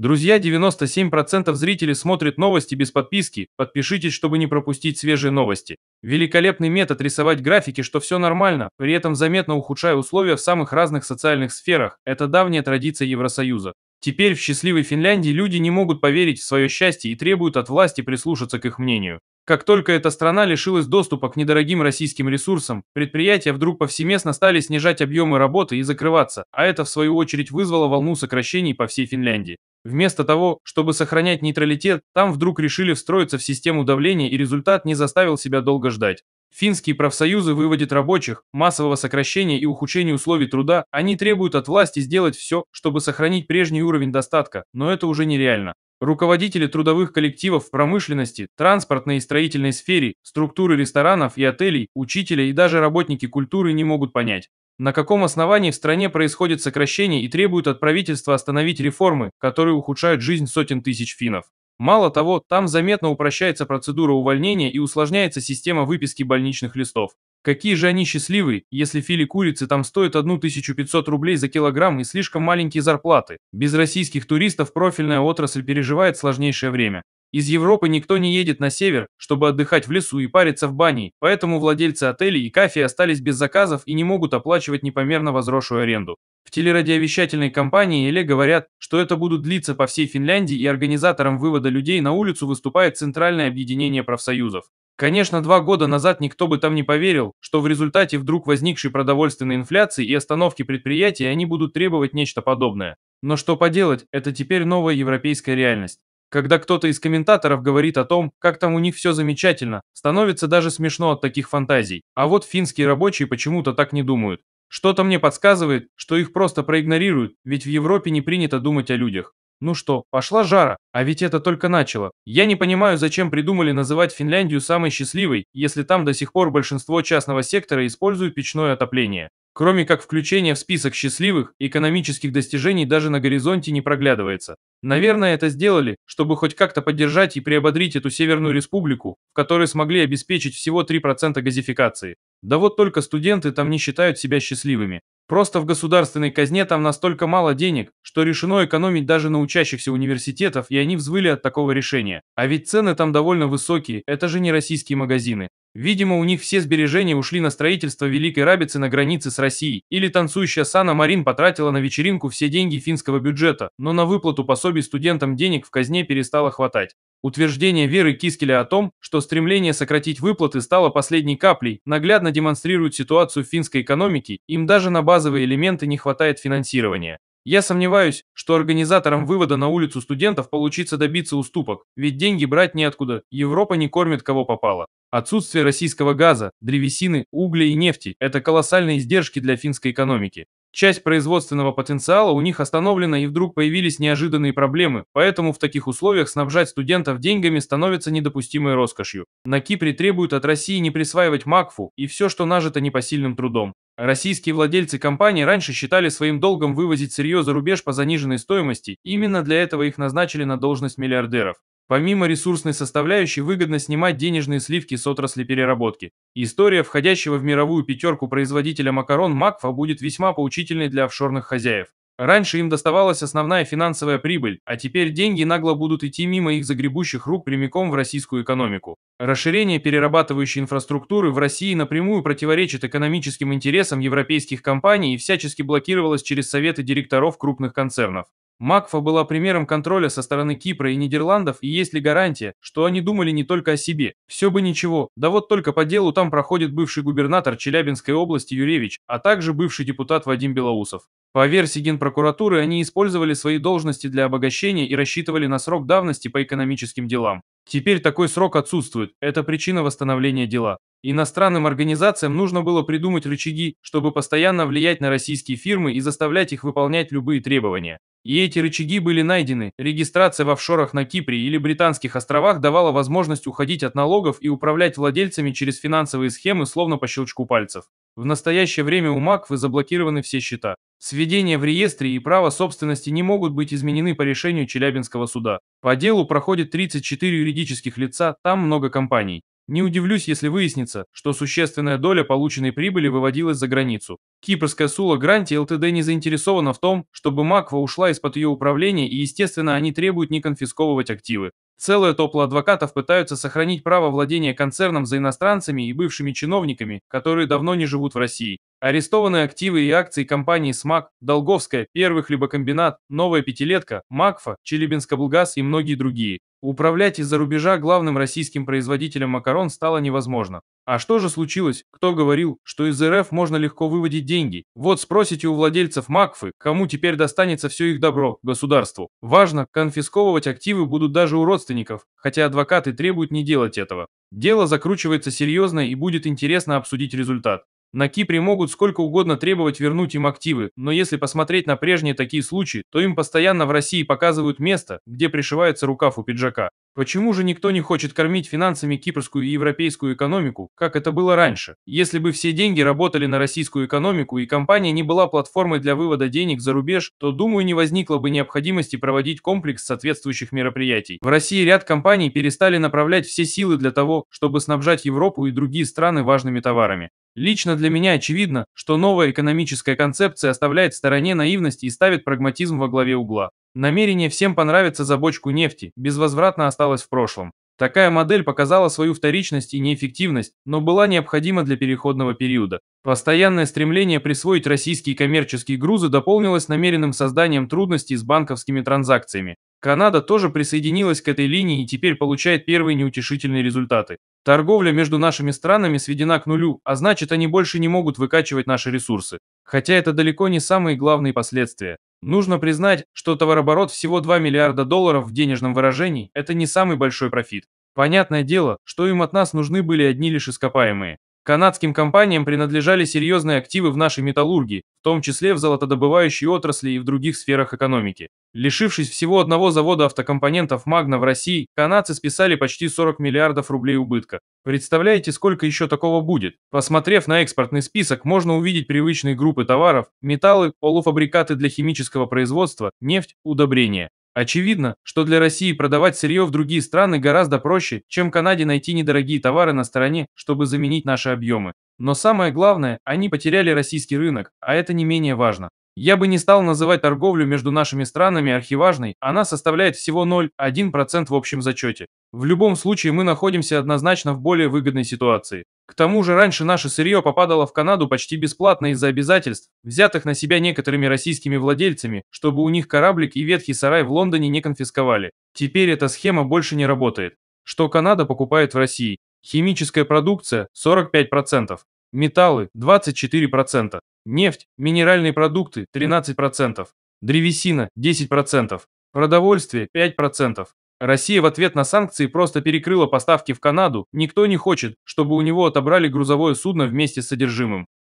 Друзья, 97% зрителей смотрят новости без подписки, подпишитесь, чтобы не пропустить свежие новости. Великолепный метод рисовать графики, что все нормально, при этом заметно ухудшая условия в самых разных социальных сферах, это давняя традиция Евросоюза. Теперь в счастливой Финляндии люди не могут поверить в свое счастье и требуют от власти прислушаться к их мнению. Как только эта страна лишилась доступа к недорогим российским ресурсам, предприятия вдруг повсеместно стали снижать объемы работы и закрываться, а это в свою очередь вызвало волну сокращений по всей Финляндии. Вместо того, чтобы сохранять нейтралитет, там вдруг решили встроиться в систему давления и результат не заставил себя долго ждать. Финские профсоюзы выводят рабочих, массового сокращения и ухудшения условий труда, они требуют от власти сделать все, чтобы сохранить прежний уровень достатка, но это уже нереально. Руководители трудовых коллективов в промышленности, транспортной и строительной сфере, структуры ресторанов и отелей, учителя и даже работники культуры не могут понять. На каком основании в стране происходит сокращение и требуют от правительства остановить реформы, которые ухудшают жизнь сотен тысяч финнов? Мало того, там заметно упрощается процедура увольнения и усложняется система выписки больничных листов. Какие же они счастливые, если фили курицы там стоит 1500 рублей за килограмм и слишком маленькие зарплаты. Без российских туристов профильная отрасль переживает сложнейшее время. Из Европы никто не едет на север, чтобы отдыхать в лесу и париться в бане, поэтому владельцы отелей и кафе остались без заказов и не могут оплачивать непомерно возросшую аренду. В телерадиовещательной компании Эле говорят, что это будут длиться по всей Финляндии и организатором вывода людей на улицу выступает Центральное объединение профсоюзов. Конечно, два года назад никто бы там не поверил, что в результате вдруг возникшей продовольственной инфляции и остановки предприятий они будут требовать нечто подобное. Но что поделать, это теперь новая европейская реальность. Когда кто-то из комментаторов говорит о том, как там у них все замечательно, становится даже смешно от таких фантазий. А вот финские рабочие почему-то так не думают. Что-то мне подсказывает, что их просто проигнорируют, ведь в Европе не принято думать о людях. Ну что, пошла жара, а ведь это только начало. Я не понимаю, зачем придумали называть Финляндию самой счастливой, если там до сих пор большинство частного сектора использует печное отопление. Кроме как включения в список счастливых, экономических достижений даже на горизонте не проглядывается. Наверное, это сделали, чтобы хоть как-то поддержать и приободрить эту Северную Республику, в которой смогли обеспечить всего 3% газификации. Да вот только студенты там не считают себя счастливыми. Просто в государственной казне там настолько мало денег, что решено экономить даже на учащихся университетов, и они взвыли от такого решения. А ведь цены там довольно высокие, это же не российские магазины. Видимо, у них все сбережения ушли на строительство Великой Рабицы на границе с Россией, или танцующая Сана Марин потратила на вечеринку все деньги финского бюджета, но на выплату пособий студентам денег в казне перестало хватать. Утверждение Веры Кискеля о том, что стремление сократить выплаты стало последней каплей, наглядно демонстрирует ситуацию финской экономики, им даже на базовые элементы не хватает финансирования. Я сомневаюсь, что организаторам вывода на улицу студентов получится добиться уступок, ведь деньги брать неоткуда, Европа не кормит кого попало. Отсутствие российского газа, древесины, угля и нефти – это колоссальные издержки для финской экономики. Часть производственного потенциала у них остановлена и вдруг появились неожиданные проблемы, поэтому в таких условиях снабжать студентов деньгами становится недопустимой роскошью. На Кипре требуют от России не присваивать МАКФУ и все, что нажито непосильным трудом. Российские владельцы компании раньше считали своим долгом вывозить сырье за рубеж по заниженной стоимости, именно для этого их назначили на должность миллиардеров. Помимо ресурсной составляющей, выгодно снимать денежные сливки с отрасли переработки. История входящего в мировую пятерку производителя макарон Макфа будет весьма поучительной для офшорных хозяев. Раньше им доставалась основная финансовая прибыль, а теперь деньги нагло будут идти мимо их загребущих рук прямиком в российскую экономику. Расширение перерабатывающей инфраструктуры в России напрямую противоречит экономическим интересам европейских компаний и всячески блокировалось через советы директоров крупных концернов. Макфа была примером контроля со стороны Кипра и Нидерландов, и есть ли гарантия, что они думали не только о себе? Все бы ничего, да вот только по делу там проходит бывший губернатор Челябинской области Юревич, а также бывший депутат Вадим Белоусов. По версии Генпрокуратуры, они использовали свои должности для обогащения и рассчитывали на срок давности по экономическим делам. Теперь такой срок отсутствует, это причина восстановления дела. Иностранным организациям нужно было придумать рычаги, чтобы постоянно влиять на российские фирмы и заставлять их выполнять любые требования. И эти рычаги были найдены. Регистрация в офшорах на Кипре или Британских островах давала возможность уходить от налогов и управлять владельцами через финансовые схемы словно по щелчку пальцев. В настоящее время у Маквы заблокированы все счета. Сведения в реестре и право собственности не могут быть изменены по решению Челябинского суда. По делу проходит 34 юридических лица, там много компаний. Не удивлюсь, если выяснится, что существенная доля полученной прибыли выводилась за границу. Кипрская Сула Гранти ЛТД не заинтересована в том, чтобы Маква ушла из-под ее управления и, естественно, они требуют не конфисковывать активы. Целая топла адвокатов пытаются сохранить право владения концерном за иностранцами и бывшими чиновниками, которые давно не живут в России. Арестованы активы и акции компаний «СМАК», «Долговская», «Первый хлебокомбинат», «Новая пятилетка», «Макфа», «Челябинскоблгаз» и многие другие. Управлять из-за рубежа главным российским производителем макарон стало невозможно. А что же случилось? Кто говорил, что из РФ можно легко выводить деньги? Вот спросите у владельцев Макфы, кому теперь достанется все их добро, государству. Важно, конфисковывать активы будут даже у родственников, хотя адвокаты требуют не делать этого. Дело закручивается серьезно и будет интересно обсудить результат. На Кипре могут сколько угодно требовать вернуть им активы, но если посмотреть на прежние такие случаи, то им постоянно в России показывают место, где пришивается рукав у пиджака. Почему же никто не хочет кормить финансами кипрскую и европейскую экономику, как это было раньше? Если бы все деньги работали на российскую экономику и компания не была платформой для вывода денег за рубеж, то, думаю, не возникло бы необходимости проводить комплекс соответствующих мероприятий. В России ряд компаний перестали направлять все силы для того, чтобы снабжать Европу и другие страны важными товарами. Лично для меня очевидно, что новая экономическая концепция оставляет в стороне наивность и ставит прагматизм во главе угла. Намерение всем понравиться за бочку нефти безвозвратно осталось в прошлом. Такая модель показала свою вторичность и неэффективность, но была необходима для переходного периода. Постоянное стремление присвоить российские коммерческие грузы дополнилось намеренным созданием трудностей с банковскими транзакциями. Канада тоже присоединилась к этой линии и теперь получает первые неутешительные результаты. Торговля между нашими странами сведена к нулю, а значит они больше не могут выкачивать наши ресурсы. Хотя это далеко не самые главные последствия. Нужно признать, что товарооборот всего 2 миллиарда долларов в денежном выражении – это не самый большой профит. Понятное дело, что им от нас нужны были одни лишь ископаемые. Канадским компаниям принадлежали серьезные активы в нашей металлургии, в том числе в золотодобывающей отрасли и в других сферах экономики. Лишившись всего одного завода автокомпонентов «Магна» в России, канадцы списали почти 40 миллиардов рублей убытка. Представляете, сколько еще такого будет? Посмотрев на экспортный список, можно увидеть привычные группы товаров, металлы, полуфабрикаты для химического производства, нефть, удобрения. Очевидно, что для России продавать сырье в другие страны гораздо проще, чем Канаде найти недорогие товары на стороне, чтобы заменить наши объемы. Но самое главное, они потеряли российский рынок, а это не менее важно. Я бы не стал называть торговлю между нашими странами архиважной, она составляет всего 0,1% в общем зачете. В любом случае мы находимся однозначно в более выгодной ситуации. К тому же раньше наше сырье попадало в Канаду почти бесплатно из-за обязательств, взятых на себя некоторыми российскими владельцами, чтобы у них кораблик и ветхий сарай в Лондоне не конфисковали. Теперь эта схема больше не работает. Что Канада покупает в России? Химическая продукция – 45%, металлы 24%, нефть, минеральные продукты 13%, древесина 10%, продовольствие 5%. Россия в ответ на санкции просто перекрыла поставки в Канаду, никто не хочет, чтобы у него отобрали грузовое судно вместе с содержимым.